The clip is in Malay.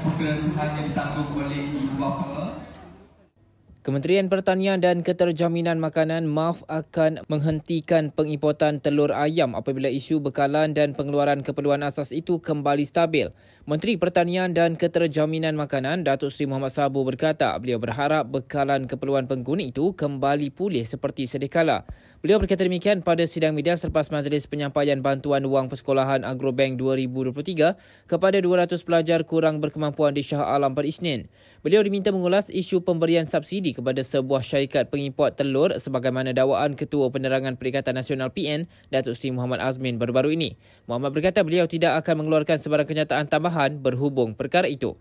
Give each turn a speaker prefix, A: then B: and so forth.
A: Pengerasan yang ditanggung oleh ibu bapa
B: Kementerian Pertanian dan Keterjaminan Makanan MAF akan menghentikan pengimportan telur ayam apabila isu bekalan dan pengeluaran keperluan asas itu kembali stabil. Menteri Pertanian dan Keterjaminan Makanan Datuk Seri Muhammad Sabu berkata beliau berharap bekalan keperluan pengguna itu kembali pulih seperti sedekala. Beliau berkata demikian pada sidang media selepas majlis penyampaian bantuan wang persekolahan Agrobank 2023 kepada 200 pelajar kurang berkemampuan di Shah Alam per Beliau diminta mengulas isu pemberian subsidi kepada sebuah syarikat pengimport telur sebagaimana dakwaan Ketua Penerangan Perikatan Nasional PN, Datuk Seri Muhammad Azmin baru-baru ini. Muhammad berkata beliau tidak akan mengeluarkan sebarang kenyataan tambahan berhubung perkara itu.